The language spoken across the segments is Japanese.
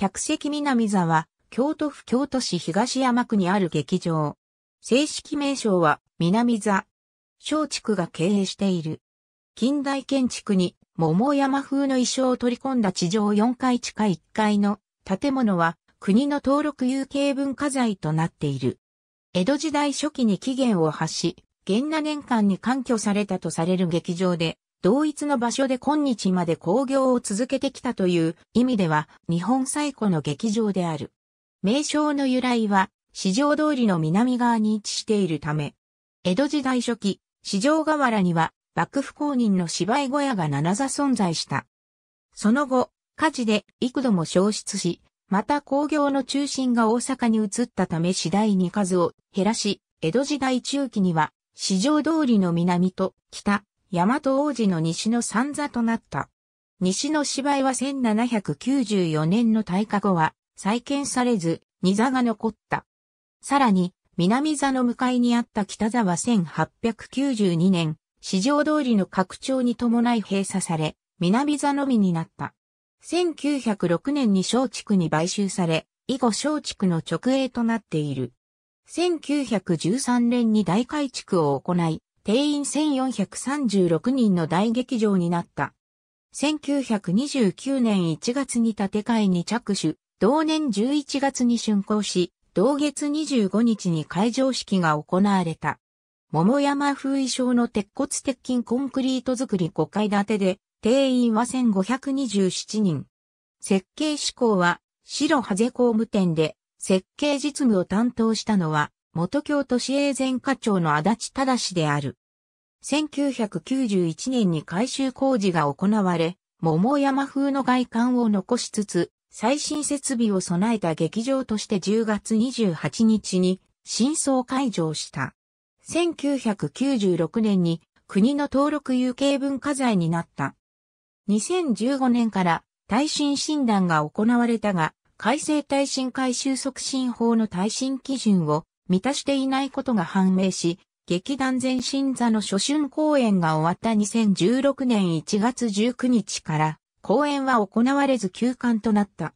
客席南座は、京都府京都市東山区にある劇場。正式名称は南座。松竹が経営している。近代建築に桃山風の衣装を取り込んだ地上4階地下1階の建物は国の登録有形文化財となっている。江戸時代初期に起源を発し、元那年間に干拠されたとされる劇場で、同一の場所で今日まで興行を続けてきたという意味では日本最古の劇場である。名称の由来は市場通りの南側に位置しているため、江戸時代初期、市場河原には幕府公認の芝居小屋が7座存在した。その後、火事で幾度も消失し、また工業の中心が大阪に移ったため次第に数を減らし、江戸時代中期には市場通りの南と北、大和王子の西の三座となった。西の芝居は1794年の大火後は再建されず、二座が残った。さらに、南座の向かいにあった北座は1892年、市場通りの拡張に伴い閉鎖され、南座のみになった。1906年に小地区に買収され、以後小地区の直営となっている。1913年に大改築を行い、定員1436人の大劇場になった。1929年1月に建て替えに着手、同年11月に竣工し、同月25日に会場式が行われた。桃山風衣装の鉄骨鉄筋コンクリート作り5階建てで、定員は1527人。設計志向は、白ハゼ工務店で、設計実務を担当したのは、元京都市営全課長の足立正である。1991年に改修工事が行われ、桃山風の外観を残しつつ、最新設備を備えた劇場として10月28日に新装開場した。1996年に国の登録有形文化財になった。2015年から耐震診断が行われたが、改正耐震改修促進法の耐震基準を満たしていないことが判明し、劇団全身座の初春公演が終わった2016年1月19日から公演は行われず休館となった。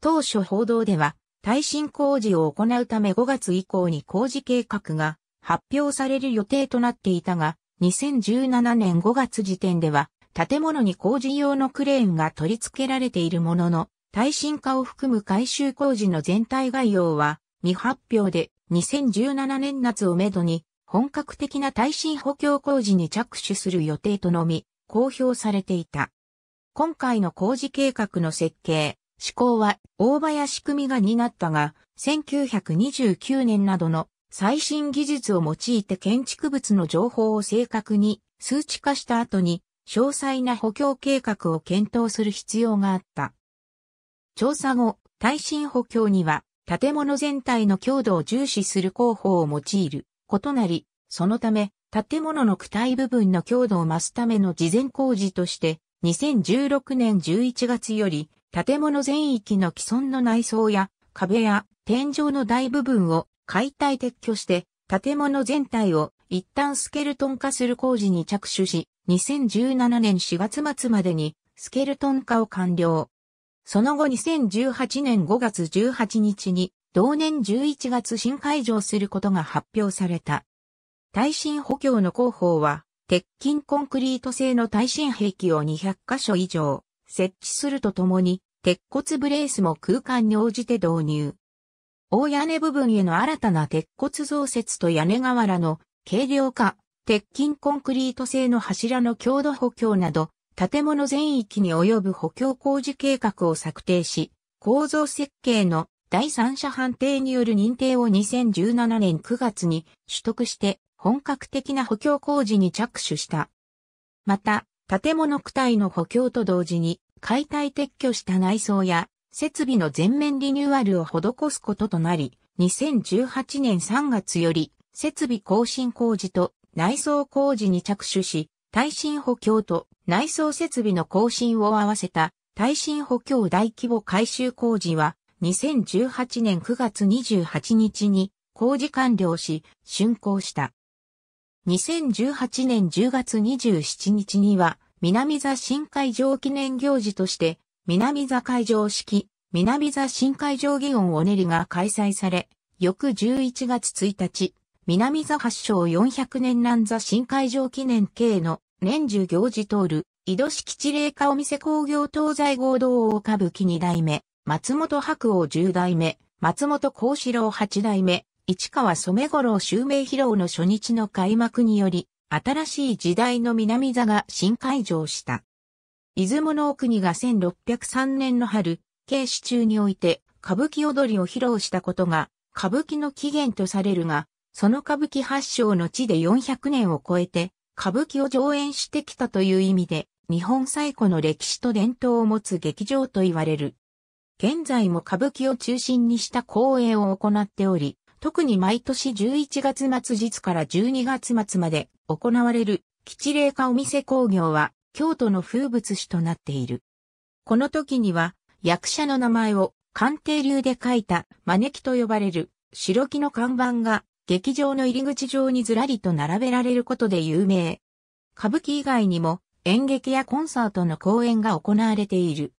当初報道では耐震工事を行うため5月以降に工事計画が発表される予定となっていたが2017年5月時点では建物に工事用のクレーンが取り付けられているものの耐震化を含む改修工事の全体概要は未発表で2017年夏をめどに、本格的な耐震補強工事に着手する予定とのみ、公表されていた。今回の工事計画の設計、施行は大林組が担ったが、1929年などの最新技術を用いて建築物の情報を正確に数値化した後に、詳細な補強計画を検討する必要があった。調査後、耐震補強には建物全体の強度を重視する工法を用いる異なり、そのため、建物の躯体部分の強度を増すための事前工事として、2016年11月より、建物全域の既存の内装や壁や天井の大部分を解体撤去して、建物全体を一旦スケルトン化する工事に着手し、2017年4月末までにスケルトン化を完了。その後2018年5月18日に、同年11月新会場することが発表された。耐震補強の広報は、鉄筋コンクリート製の耐震兵器を200カ所以上設置するとともに、鉄骨ブレースも空間に応じて導入。大屋根部分への新たな鉄骨増設と屋根瓦の軽量化、鉄筋コンクリート製の柱の強度補強など、建物全域に及ぶ補強工事計画を策定し、構造設計の第三者判定による認定を2017年9月に取得して本格的な補強工事に着手した。また、建物区体の補強と同時に解体撤去した内装や設備の全面リニューアルを施すこととなり、2018年3月より設備更新工事と内装工事に着手し、耐震補強と内装設備の更新を合わせた耐震補強大規模改修工事は2018年9月28日に工事完了し、竣工した。2018年10月27日には、南座新会場記念行事として、南座会場式、南座新会場議園おねりが開催され、翌11月1日、南座発祥400年南座新会場記念系の年中行事通る、井戸敷地霊家お店工業東西合同大歌舞伎二代目、松本白鸚十代目、松本幸四郎八代目、市川染五郎襲名披露の初日の開幕により、新しい時代の南座が新開場した。出雲の国が1603年の春、慶始中において歌舞伎踊りを披露したことが歌舞伎の起源とされるが、その歌舞伎発祥の地で400年を超えて歌舞伎を上演してきたという意味で、日本最古の歴史と伝統を持つ劇場と言われる。現在も歌舞伎を中心にした公演を行っており、特に毎年11月末日から12月末まで行われる吉礼化お店工業は京都の風物詩となっている。この時には役者の名前を鑑定流で書いた招きと呼ばれる白木の看板が劇場の入り口上にずらりと並べられることで有名。歌舞伎以外にも演劇やコンサートの公演が行われている。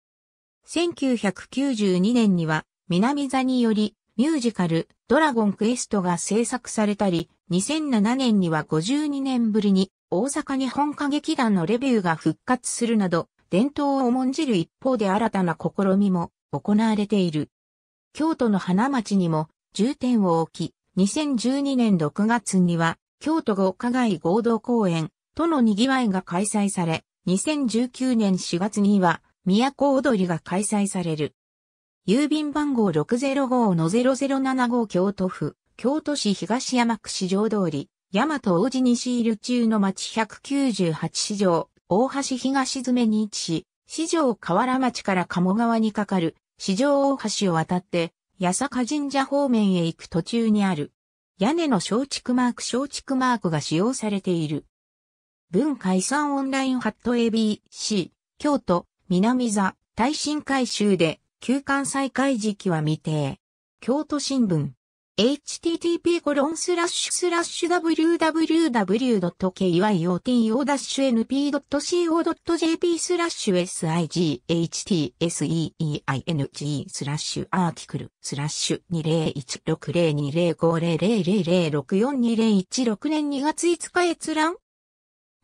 1992年には南座によりミュージカルドラゴンクエストが制作されたり、2007年には52年ぶりに大阪日本歌劇団のレビューが復活するなど、伝統を重んじる一方で新たな試みも行われている。京都の花町にも重点を置き、2012年6月には、京都五花街合同公演、との賑わいが開催され、2019年4月には、都踊りが開催される。郵便番号605-0075京都府、京都市東山区市場通り、大和王子西入中の町198市場、大橋東詰めに位置し、市場河原町から鴨川にかかる、市場大橋を渡って、八坂神社方面へ行く途中にある。屋根の松竹マーク松竹マークが使用されている。文解散オンラインハット ABC、京都、南座、耐震改修で、休館再開時期は未定。京都新聞。http w w w k y o t c o j p s i g h t s e i n g スラッシュアーティク2016020500064201年2月5日閲覧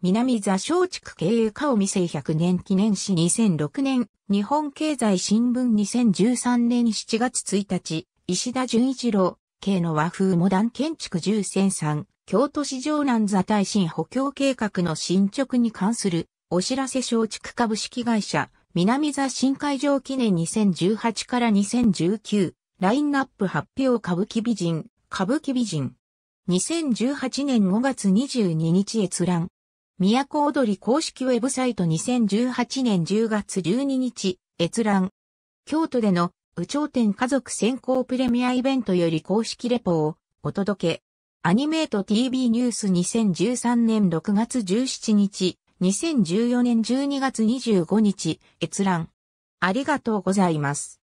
南座松竹経営家を店100年記念誌2006年日本経済新聞2013年7月1日石田純一郎、景の和風モダン建築重戦産、京都市場南座耐震補強計画の進捗に関するお知らせ松竹株式会社、南座新会場記念2018から2019、ラインナップ発表歌舞伎美人、歌舞伎美人。2018年5月22日閲覧。都踊り公式ウェブサイト2018年10月12日、閲覧。京都での有頂天家族先行プレミアイベントより公式レポをお届け。アニメート TV ニュース2013年6月17日、2014年12月25日、閲覧。ありがとうございます。